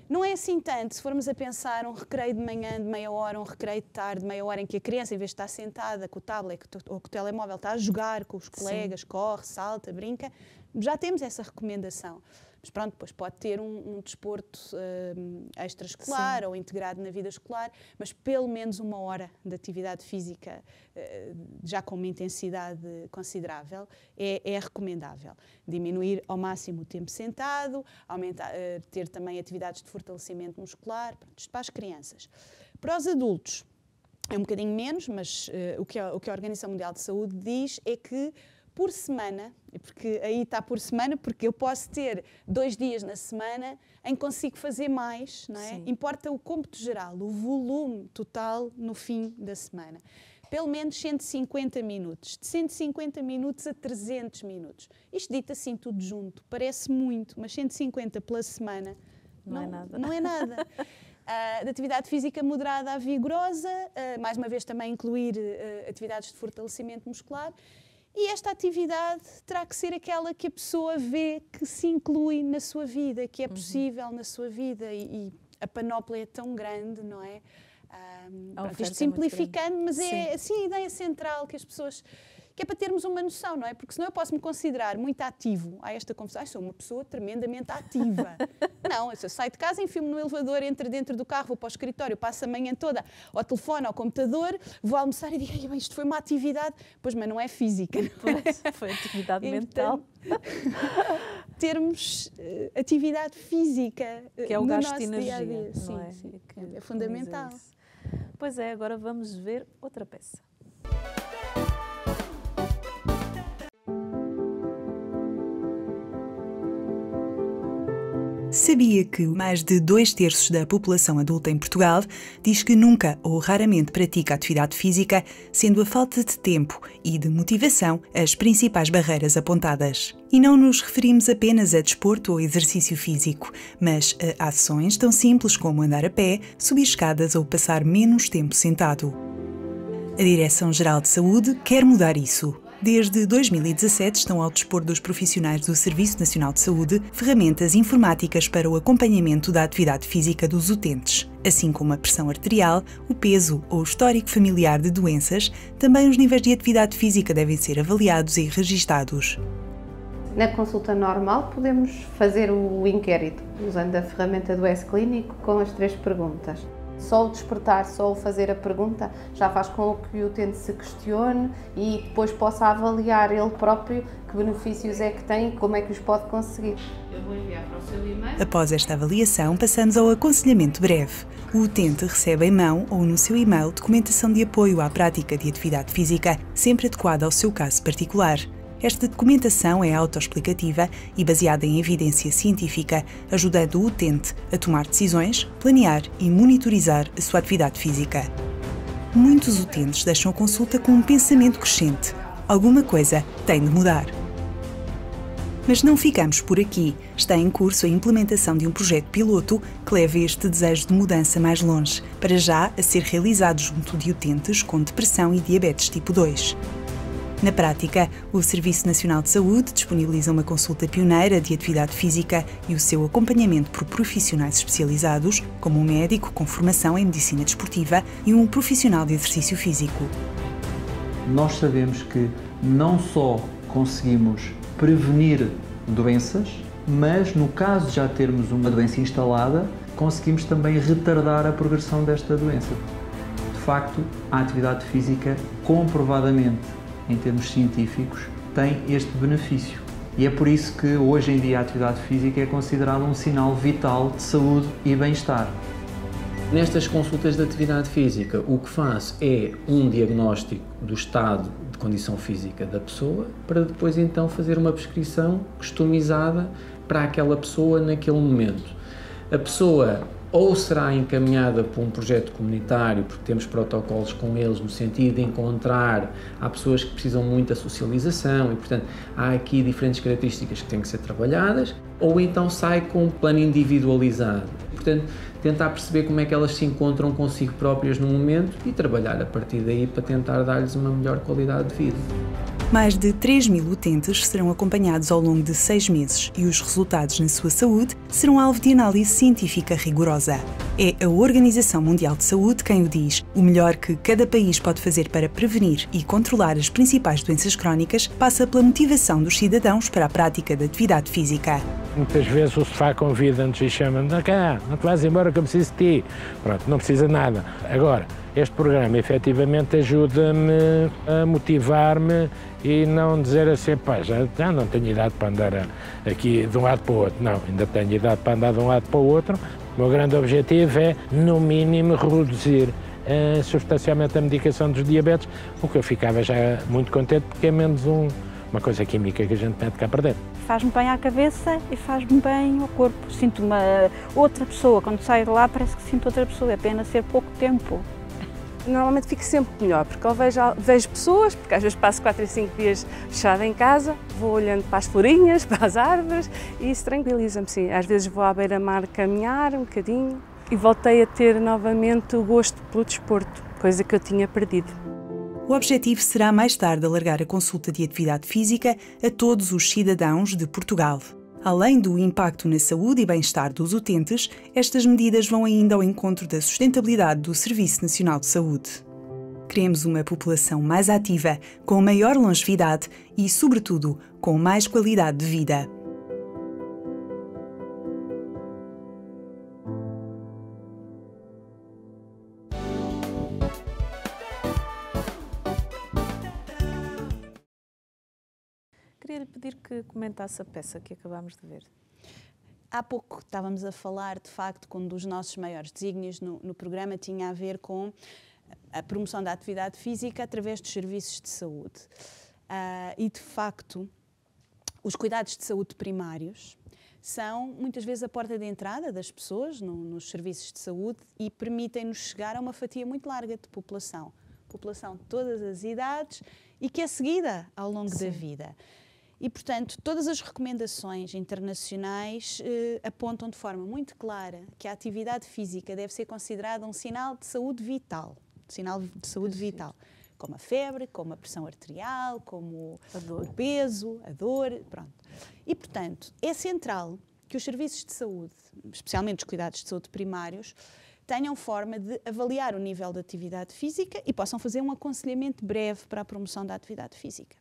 Não é assim tanto, se formos a pensar um recreio de manhã de meia hora, um recreio de tarde de meia hora em que a criança, em vez de estar sentada com o tablet ou com o telemóvel, está a jogar com os colegas, Sim. corre, salta, brinca, já temos essa recomendação. Mas pronto, depois pode ter um, um desporto uh, hum, extraescolar ou integrado na vida escolar, mas pelo menos uma hora de atividade física, uh, já com uma intensidade considerável, é, é, recomendável. Diminuir ao máximo o tempo sentado, aumentar, uh, eh, ter também atividades de fortalecimento muscular, pronto, isto para as crianças. Para os adultos, é um bocadinho menos, mas eh, o, que a, o que a Organização Mundial de Saúde diz é que por semana, porque aí está por semana, porque eu posso ter dois dias na semana em que consigo fazer mais, não é? Importa o cômputo geral, o volume total no fim da semana. Pelo menos 150 minutos, de 150 minutos a 300 minutos. Isto dito assim tudo junto, parece muito, mas 150 pela semana não, é não é nada. Não é nada. Uh, de atividade física moderada a vigorosa, uh, mais uma vez também incluir uh, atividades de fortalecimento muscular e esta atividade terá que ser aquela que a pessoa vê que se inclui na sua vida, que é uhum. possível uhum. na sua vida e, e, a panóplia é tão grande, não é? Um, ah, pronto, é isto simplificando, é mas é assim a ideia central que as pessoas que é para termos uma noção, não é? Porque senão eu posso me considerar muito ativo a esta conversa. sou uma pessoa tremendamente ativa. não, eu saio de casa, enfio-me no elevador, entro dentro do carro, vou para o escritório, passo a manhã toda ao telefone, ao computador, vou almoçar e digo, bem, isto foi uma atividade. Pois, mas não é física. Não é? foi atividade então, mental. termos uh, atividade física eh, que é o no gasto de energia, dia -dia. Sim, é? Sim, é, é fundamental. Pois é, agora vamos ver outra peça. Sabia que mais de dois terços da população adulta em Portugal diz que nunca ou raramente pratica atividade física, sendo a falta de tempo e de motivação as principais barreiras apontadas. E não nos referimos apenas a desporto ou exercício físico, mas a ações tão simples como andar a pé, subir escadas ou passar menos tempo sentado. A Direção-Geral de Saúde quer mudar isso. Desde 2017 estão ao dispor dos profissionais do Serviço Nacional de Saúde ferramentas informáticas para o acompanhamento da atividade física dos utentes, assim como a pressão arterial, o peso ou o histórico familiar de doenças. Também os níveis de atividade física devem ser avaliados e registados. Na consulta normal podemos fazer o inquérito usando a ferramenta do S-Clínico com as três perguntas. Só o despertar, só o fazer a pergunta já faz com que o utente se questione e depois possa avaliar ele próprio que benefícios é que tem e como é que os pode conseguir. Eu vou enviar para o seu Após esta avaliação, passamos ao aconselhamento breve. O utente recebe em mão ou no seu e-mail documentação de apoio à prática de atividade física, sempre adequada ao seu caso particular. Esta documentação é autoexplicativa e baseada em evidência científica, ajudando o utente a tomar decisões, planear e monitorizar a sua atividade física. Muitos utentes deixam a consulta com um pensamento crescente: alguma coisa tem de mudar. Mas não ficamos por aqui. Está em curso a implementação de um projeto piloto que leva este desejo de mudança mais longe, para já a ser realizado junto de utentes com depressão e diabetes tipo 2. Na prática, o Serviço Nacional de Saúde disponibiliza uma consulta pioneira de atividade física e o seu acompanhamento por profissionais especializados, como um médico com formação em medicina desportiva e um profissional de exercício físico. Nós sabemos que não só conseguimos prevenir doenças, mas no caso de já termos uma doença instalada, conseguimos também retardar a progressão desta doença. De facto, a atividade física comprovadamente em termos científicos, tem este benefício. E é por isso que hoje em dia a atividade física é considerada um sinal vital de saúde e bem-estar. Nestas consultas de atividade física, o que faço é um diagnóstico do estado de condição física da pessoa, para depois então fazer uma prescrição customizada para aquela pessoa naquele momento. A pessoa ou será encaminhada para um projeto comunitário, porque temos protocolos com eles no sentido de encontrar, há pessoas que precisam muito da socialização e, portanto, há aqui diferentes características que têm que ser trabalhadas, ou então sai com um plano individualizado. Portanto, tentar perceber como é que elas se encontram consigo próprias no momento e trabalhar a partir daí para tentar dar-lhes uma melhor qualidade de vida. Mais de 3 mil utentes serão acompanhados ao longo de seis meses e os resultados na sua saúde serão alvo de análise científica rigorosa. É a Organização Mundial de Saúde quem o diz. O melhor que cada país pode fazer para prevenir e controlar as principais doenças crónicas passa pela motivação dos cidadãos para a prática da atividade física. Muitas vezes o sofá convida-nos e chama-nos cá, não te vais embora que eu preciso de ti. Pronto, não precisa nada. Agora, este programa efetivamente ajuda-me a motivar-me e não dizer assim, pá, já, já não tenho idade para andar aqui de um lado para o outro. Não, ainda tenho idade para andar de um lado para o outro. O meu grande objetivo é, no mínimo, reduzir eh, substancialmente a medicação dos diabetes, o que eu ficava já muito contente, porque é menos um, uma coisa química que a gente mete cá para dentro. Faz-me bem à cabeça e faz-me bem ao corpo. Sinto uma outra pessoa. Quando saio de lá, parece que sinto outra pessoa, é pena ser pouco tempo normalmente fico sempre melhor, porque eu vejo, vejo pessoas, porque às vezes passo 4 e 5 dias fechada em casa, vou olhando para as florinhas, para as árvores e isso tranquiliza-me, sim. Às vezes vou à beira-mar caminhar um bocadinho e voltei a ter novamente o gosto pelo desporto, coisa que eu tinha perdido. O objetivo será mais tarde alargar a consulta de atividade física a todos os cidadãos de Portugal. Além do impacto na saúde e bem-estar dos utentes, estas medidas vão ainda ao encontro da sustentabilidade do Serviço Nacional de Saúde. Queremos uma população mais ativa, com maior longevidade e, sobretudo, com mais qualidade de vida. comentasse a peça que acabámos de ver. Há pouco estávamos a falar, de facto, que um dos nossos maiores desígnios no, no programa tinha a ver com a promoção da atividade física através dos serviços de saúde. Uh, e, de facto, os cuidados de saúde primários são muitas vezes a porta de entrada das pessoas no, nos serviços de saúde e permitem-nos chegar a uma fatia muito larga de população. População de todas as idades e que é seguida ao longo Sim. da vida. E, portanto, todas as recomendações internacionais eh, apontam de forma muito clara que a atividade física deve ser considerada um sinal de saúde vital. Sinal de saúde vital. Como a febre, como a pressão arterial, como o peso, a dor, pronto. E, portanto, é central que os serviços de saúde, especialmente os cuidados de saúde primários, tenham forma de avaliar o nível de atividade física e possam fazer um aconselhamento breve para a promoção da atividade física.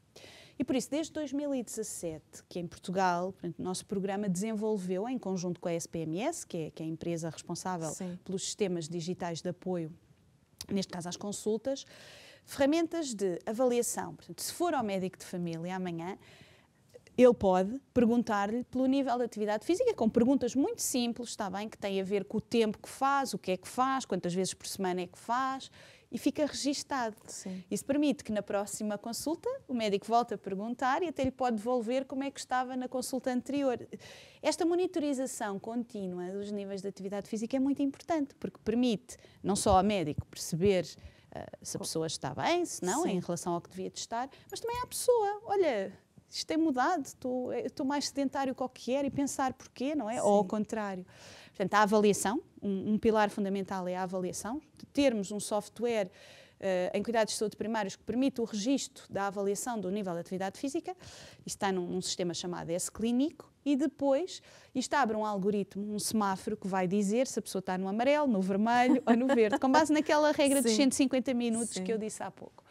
E por isso, desde 2017, que em Portugal, portanto, o nosso programa desenvolveu, em conjunto com a SPMS, que é, que é a empresa responsável Sim. pelos sistemas digitais de apoio, neste caso às consultas, ferramentas de avaliação. Portanto, se for ao médico de família amanhã, ele pode perguntar-lhe pelo nível de atividade física, com perguntas muito simples, está bem, que têm a ver com o tempo que faz, o que é que faz, quantas vezes por semana é que faz, e fica registado. Sim. Isso permite que na próxima consulta o médico volte a perguntar e até lhe pode devolver como é que estava na consulta anterior. Esta monitorização contínua dos níveis de atividade física é muito importante, porque permite não só ao médico perceber uh, se a pessoa está bem, se não, Sim. em relação ao que devia de estar, mas também à pessoa, olha, isto tem mudado, estou, eh, mais sedentário que qualquer e pensar porquê, não é? Sim. Ou ao contrário. Portanto, a avaliação, um, um pilar fundamental é a avaliação, de termos um software Uh, em cuidados de saúde primários que permite o registro da avaliação do nível de atividade física, isto está num, num sistema chamado S-Clínico, e depois isto abre um algoritmo, um semáforo que vai dizer se a pessoa está no amarelo, no vermelho ou no verde, com base naquela regra Sim. dos 150 minutos Sim. que eu disse há pouco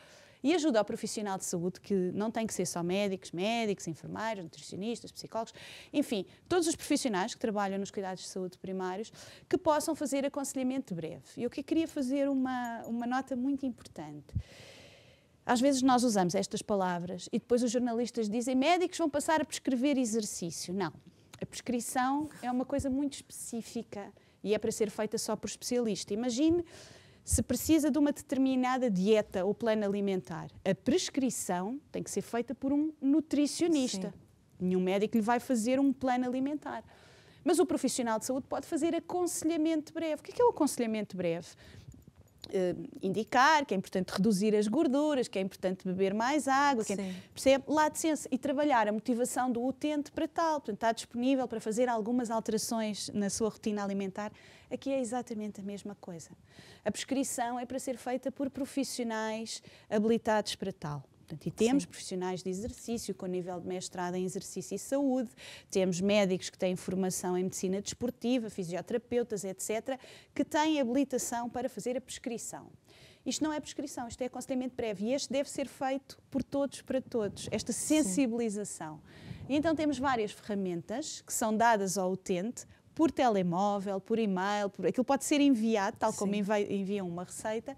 e ajuda ao profissional de saúde, que não tem que ser só médicos, médicos, enfermeiros, nutricionistas, psicólogos, enfim, todos os profissionais que trabalham nos cuidados de saúde primários, que possam fazer aconselhamento breve. E Eu que queria fazer uma, uma nota muito importante. Às vezes nós usamos estas palavras e depois os jornalistas dizem médicos vão passar a prescrever exercício. Não. A prescrição é uma coisa muito específica e é para ser feita só por especialista. Imagine se precisa de uma determinada dieta ou plano alimentar, a prescrição tem que ser feita por um nutricionista. Sim. Nenhum médico lhe vai fazer um plano alimentar. Mas o profissional de saúde pode fazer aconselhamento breve. O que é, é o aconselhamento breve? Eh, indicar que é importante reduzir as gorduras, que é importante beber mais água, que é, percebe? Lá de senso e trabalhar a motivação do utente para tal, portanto, está disponível para fazer algumas alterações na sua rotina alimentar. Aqui é exatamente a mesma coisa. A prescrição é para ser feita por profissionais habilitados para tal. Portanto, e temos Sim. profissionais de exercício com nível de mestrado em exercício e saúde, temos médicos que têm formação em medicina desportiva, fisioterapeutas, etc., que têm habilitação para fazer a prescrição. Isto não é prescrição, isto é aconselhamento prévio e este deve ser feito por todos para todos, esta sensibilização. E então temos várias ferramentas que são dadas ao utente por telemóvel, por e-mail, por... aquilo pode ser enviado, tal Sim. como enviam uma receita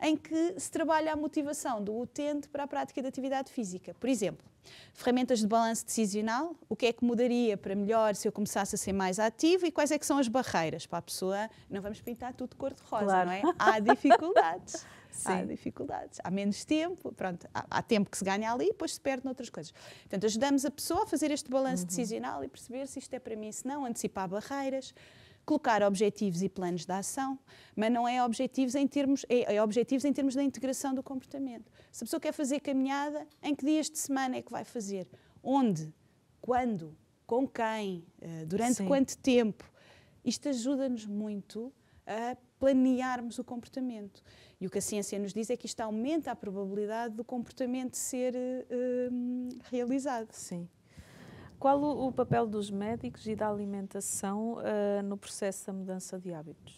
em que se trabalha a motivação do utente para a prática de atividade física. Por exemplo, ferramentas de balanço decisional, o que é que mudaria para melhor se eu começasse a ser mais ativo e quais é que são as barreiras para a pessoa, não vamos pintar tudo de cor de rosa, claro. não é? Há dificuldades. Sim. Há dificuldades, há menos tempo, pronto, há, há, tempo que se ganha ali e depois se perde noutras coisas. Portanto, ajudamos a pessoa a fazer este balanço uhum. decisional e perceber se isto é para mim, se não, antecipar barreiras, colocar objetivos e planos de ação, mas não é objetivos em termos é, é objetivos em termos da integração do comportamento. Se a pessoa quer fazer caminhada, em que dias de semana é que vai fazer? Onde? Quando? Com quem? Eh, durante Sim. quanto tempo? Isto ajuda-nos muito a planearmos o comportamento. E o que a ciência nos diz é que isto aumenta a probabilidade do comportamento ser uh, realizado. Sim. Qual o, o papel dos médicos e da alimentação uh, no processo da mudança de hábitos?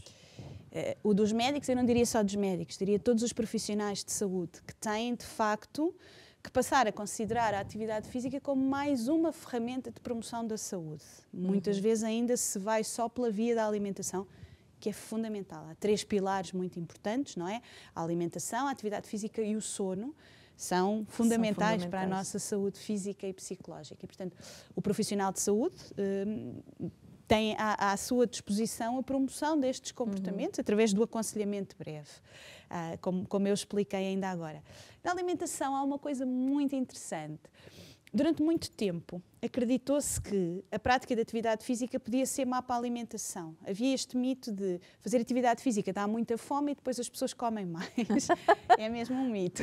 Uh, o dos médicos, eu não diria só dos médicos, diria todos os profissionais de saúde que têm, de facto, que passar a considerar a atividade física como mais uma ferramenta de promoção da saúde. Muitas uhum. vezes ainda se vai só pela via da alimentação, que é fundamental. Há três pilares muito importantes, não é? A alimentação, a atividade física e o sono são fundamentais, são fundamentais, para a nossa saúde física e psicológica. E, portanto, o profissional de saúde hum, tem à, à, sua disposição a promoção destes comportamentos uhum. através do aconselhamento breve, ah, como, como eu expliquei ainda agora. Na alimentação há uma coisa muito interessante. Durante muito tempo, acreditou-se que a prática de atividade física podia ser má para a alimentação. Havia este mito de fazer atividade física dá muita fome e depois as pessoas comem mais. é mesmo um mito.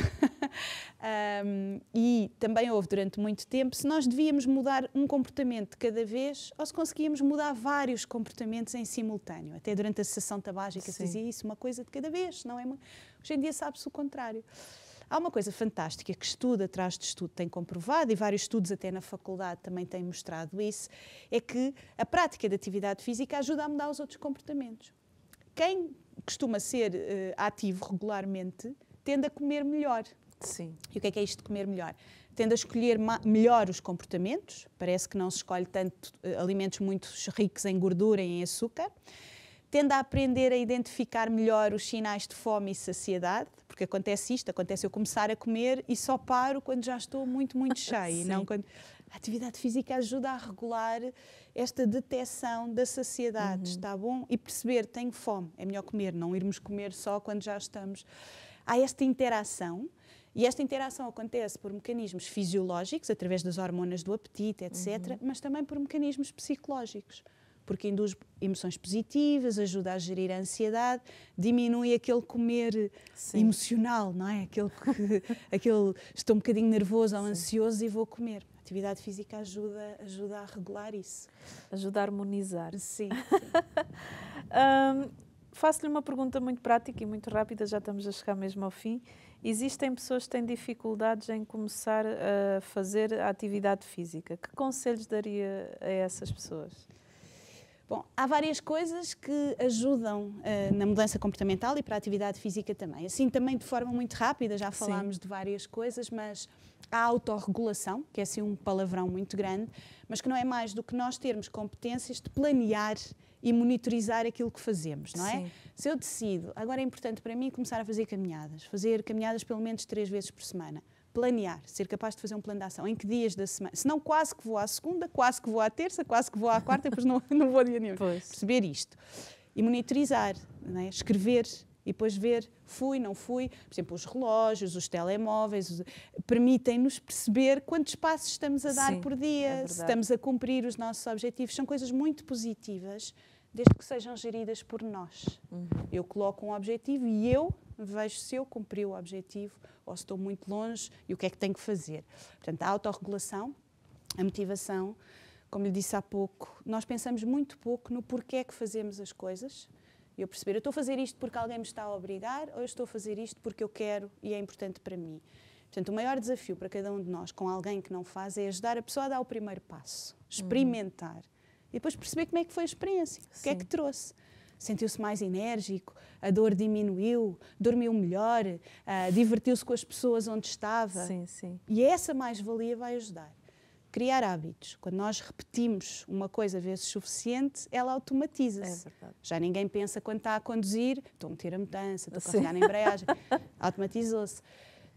um, e também houve durante muito tempo se nós devíamos mudar um comportamento de cada vez ou se conseguíamos mudar vários comportamentos em simultâneo. Até durante a sessão tabágica Sim. se dizia isso, uma coisa de cada vez, não é? Hoje em dia sabe-se o contrário. Há uma coisa fantástica que estudo atrás de estudo tem comprovado, e vários estudos até na faculdade também têm mostrado isso, é que a prática de atividade física ajuda a mudar os outros comportamentos. Quem costuma ser uh, ativo regularmente tende a comer melhor. Sim. E o que é que é isto de comer melhor? Tende a escolher melhor os comportamentos, parece que não se escolhe tanto uh, alimentos muito ricos em gordura e em açúcar tende a aprender a identificar melhor os sinais de fome e saciedade, porque acontece isto, acontece eu começar a comer e só paro quando já estou muito, muito cheio, não quando... A atividade física ajuda a regular esta detecção da saciedade, uhum. está bom? E perceber, tenho fome, é melhor comer, não irmos comer só quando já estamos. Há esta interação e esta interação acontece por mecanismos fisiológicos, através das hormonas do apetite, etc., uhum. mas também por mecanismos psicológicos porque induz emoções positivas, ajuda a gerir a ansiedade, diminui aquele comer Sim. emocional, não é? Aquele, que, aquele estou um bocadinho nervoso ou Sim. ansioso e vou comer. A atividade física ajuda, ajuda a regular isso. Ajuda a harmonizar. Sim. um, Faço-lhe uma pergunta muito prática e muito rápida, já estamos a chegar mesmo ao fim. Existem pessoas que têm dificuldades em começar a fazer a atividade física. Que conselhos daria a essas pessoas? Bom, há várias coisas que ajudam uh, na mudança comportamental e para a atividade física também. Assim, também de forma muito rápida, já falámos Sim. de várias coisas, mas a autorregulação, que é assim um palavrão muito grande, mas que não é mais do que nós termos competências de planear e monitorizar aquilo que fazemos, não é? Sim. Se eu decido, agora é importante para mim começar a fazer caminhadas, fazer caminhadas pelo menos três vezes por semana planear, ser capaz de fazer um plano de ação. Em que dias da semana? Se não, quase que vou à segunda, quase que vou à terça, quase que vou à quarta, depois não, não vou a dia nenhum. Pois. Perceber isto. E monitorizar, é? escrever e depois ver fui, não fui. Por exemplo, os relógios, os telemóveis permitem-nos perceber quantos passos estamos a dar Sim, por dia, é se estamos a cumprir os nossos objetivos. São coisas muito positivas desde que sejam geridas por nós. Uhum. Eu coloco um objetivo e eu vejo se eu cumpri o objetivo ou se estou muito longe e o que é que tenho que fazer. Portanto, a autorregulação, a motivação, como lhe disse há pouco, nós pensamos muito pouco no porquê é que fazemos as coisas. Eu perceber, eu estou a fazer isto porque alguém me está a obrigar ou eu estou a fazer isto porque eu quero e é importante para mim. Portanto, o maior desafio para cada um de nós com alguém que não faz é ajudar a pessoa a dar o primeiro passo, uhum. experimentar. Uhum e depois perceber como é que foi a experiência, Sim. o que é que trouxe. Sentiu-se mais enérgico, a dor diminuiu, dormiu melhor, uh, divertiu-se com as pessoas onde estava. Sim, sim. E essa mais-valia vai ajudar. Criar hábitos. Quando nós repetimos uma coisa vezes suficiente, ela automatiza-se. É Já ninguém pensa quando está a conduzir, estou a meter a mudança, estou a carregar na embreagem. Automatizou-se.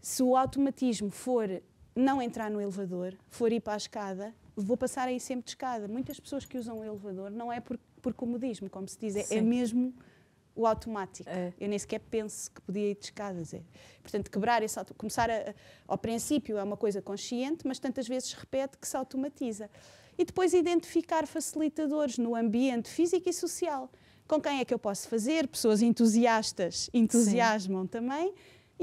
Se o automatismo for não entrar no elevador, for ir para a escada, vou passar aí sempre de escada. Muitas pessoas que usam o elevador não é por, por comodismo, como se diz, é, é mesmo o automático. É. Eu nem sequer penso que podia ir de escadas. É. Portanto, quebrar esse auto... começar a, a, ao princípio é uma coisa consciente, mas tantas vezes repete que se automatiza. E depois identificar facilitadores no ambiente físico e social. Com quem é que eu posso fazer? Pessoas entusiastas entusiasmam Sim. também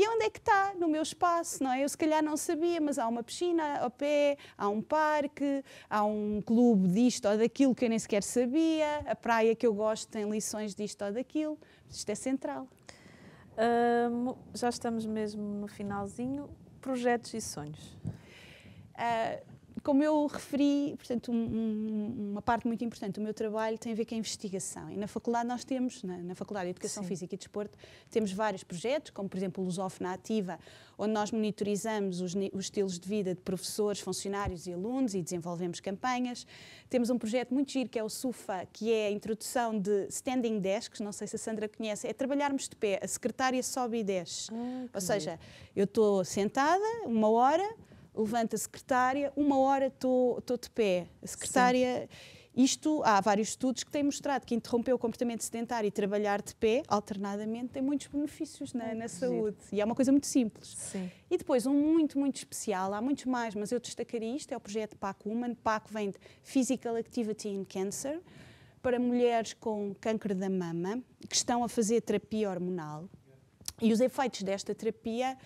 e onde é que está? No meu espaço, não é? Eu se calhar não sabia, mas há uma piscina ao pé, há um parque, há um clube disto ou daquilo que eu nem sequer sabia, a praia que eu gosto tem lições disto ou daquilo. Isto é central. já estamos mesmo no finalzinho. Projetos e sonhos? Uh, como eu referi, portanto, um, um, uma parte muito importante do meu trabalho tem a ver com a investigação. E na faculdade nós temos, na, na Faculdade de Educação Sim. Física e Desporto, temos vários projetos, como por exemplo o Lusófona Ativa, onde nós monitorizamos os, os, estilos de vida de professores, funcionários e alunos e desenvolvemos campanhas. Temos um projeto muito giro que é o SUFA, que é a introdução de standing desks, não sei se a Sandra conhece, é trabalharmos de pé, a secretária sobe e desce. Ah, Ou seja, eu estou sentada uma hora levanta a secretária, uma hora estou de pé. A secretária. Sim. Isto, há vários estudos que têm mostrado que interromper o comportamento sedentário e trabalhar de pé, alternadamente, tem muitos benefícios na, na saúde. E é uma coisa muito simples. Sim. E depois, um muito, muito especial, há muitos mais, mas eu destacaria isto, é o projeto PAC Woman. PAC vem de Physical Activity in Cancer, para mulheres com câncer da mama, que estão a fazer terapia hormonal. E os efeitos desta terapia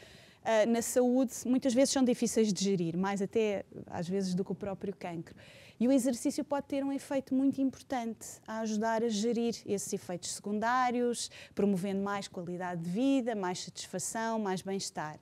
ah, na saúde muitas vezes são difíceis de gerir, mais até às vezes do que o próprio cancro. E o exercício pode ter um efeito muito importante a ajudar a gerir esses efeitos secundários, promovendo mais qualidade de vida, mais satisfação, mais bem-estar.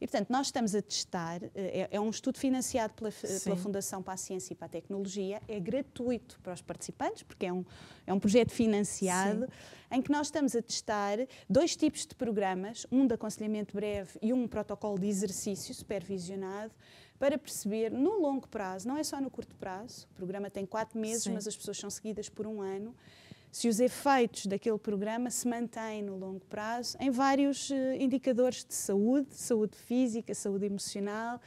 E, portanto, nós estamos a testar, eh, é, é um estudo financiado pela, pela, Fundação para a Ciência e para a Tecnologia, é gratuito para os participantes, porque é um, é um projeto financiado, Sim. em que nós estamos a testar dois tipos de programas, um de aconselhamento breve e um protocolo de exercício supervisionado, para perceber no longo prazo, não é só no curto prazo, o programa tem quatro meses, Sim. mas as pessoas são seguidas por um ano, se os efeitos daquele programa se mantêm no longo prazo em vários uh, indicadores de saúde, saúde física, saúde emocional.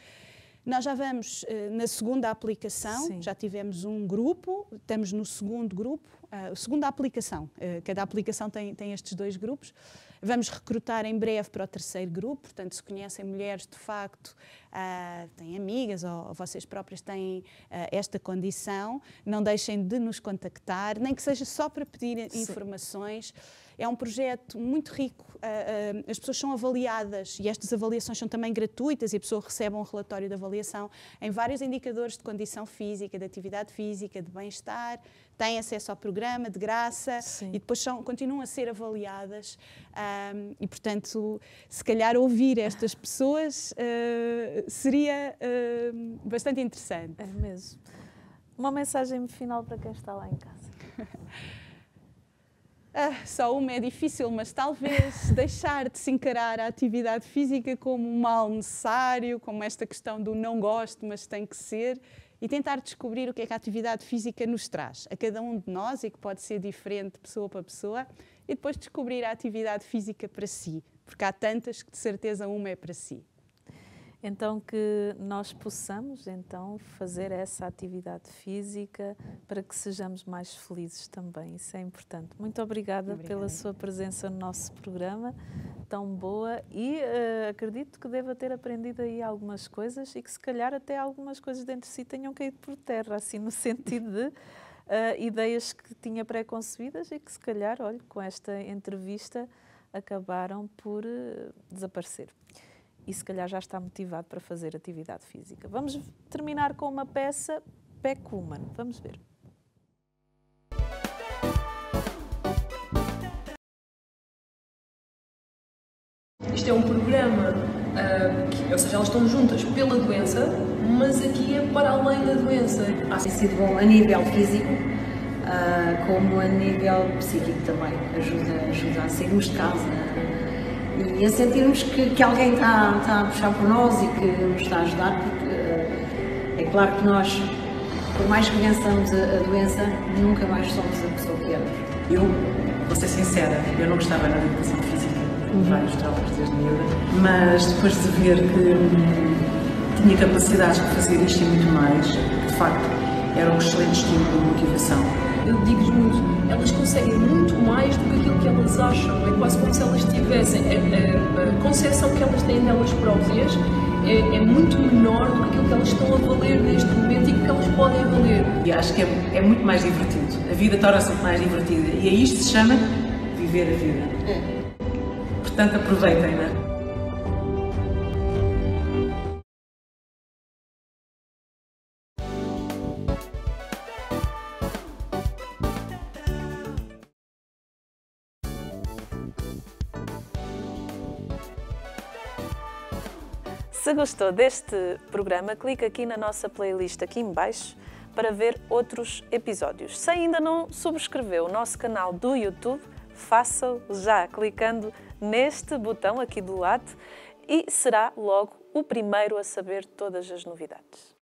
Nós já vamos uh, na segunda aplicação, Sim. já tivemos um grupo, estamos no segundo grupo, ah, a segunda aplicação. Ah, cada aplicação tem, tem estes dois grupos. Vamos recrutar em breve para o terceiro grupo, portanto, se conhecem mulheres de facto, ah, têm amigas ou, vocês próprias têm esta condição, não deixem de nos contactar, nem que seja só para pedir Sim. informações. É um projeto muito rico, as pessoas são avaliadas e estas avaliações são também gratuitas e a pessoa recebe um relatório de avaliação em vários indicadores de condição física, de atividade física, de bem-estar, têm acesso ao programa de graça Sim. e depois são, continuam a ser avaliadas. Um, e, portanto, se calhar ouvir estas pessoas uh, seria uh, bastante interessante. É mesmo. Uma mensagem final para quem está lá em casa. Ah, só uma é difícil, mas talvez deixar de se encarar a atividade física como um mal necessário, como esta questão do não gosto, mas tem que ser, e tentar descobrir o que é que a atividade física nos traz, a cada um de nós e que pode ser diferente pessoa para pessoa, e depois descobrir a atividade física para si, porque há tantas que de certeza uma é para si. Então que nós possamos então fazer essa atividade física para que sejamos mais felizes também. Isso é importante. Muito obrigada, obrigada. pela sua presença no nosso programa tão boa e uh, acredito que deva ter aprendido aí algumas coisas e que se calhar até algumas coisas dentro de si tenham caído por terra, assim no sentido de Uh, ideias que tinha pré-concebidas e que, se calhar, olha, com esta entrevista acabaram por uh, desaparecer e se calhar já está motivado para fazer atividade física. Vamos terminar com uma peça Pecuman. Vamos ver. Isto é um programa, uh, que, ou seja, elas estão juntas pela doença, mas aqui é para além da doença. Ah, tem sido bom a nível físico, uh, como a nível psíquico também. Ajuda, ajuda a sermos de casa, e a sentirmos que, que alguém está, está a puxar por nós e que nos está a ajudar, porque eh, é claro que nós, por mais que vençamos a, a doença, nunca mais somos a pessoa que éramos. Eu, vou ser sincera, eu não gostava nada de educação física, uhum. vários traumas desde miúda, mas depois de ver que hum, tinha capacidades para fazer isto e muito mais, de facto, era um excelente estímulo de motivação eu digo muito, elas conseguem muito mais do que aquilo que elas acham. É quase como se elas tivessem. A, é, é, a concepção que elas têm delas próprias é, é, muito menor do que aquilo que elas estão a valer neste momento e que elas podem valer. E acho que é, é muito mais divertido. A vida torna-se mais divertida. E a isto se chama viver a vida. É. Portanto, aproveitem, não é? Se gostou deste programa, clique aqui na nossa playlist aqui em baixo para ver outros episódios. Se ainda não subscreveu o nosso canal do YouTube, faça-o já clicando neste botão aqui do lado e será logo o primeiro a saber todas as novidades.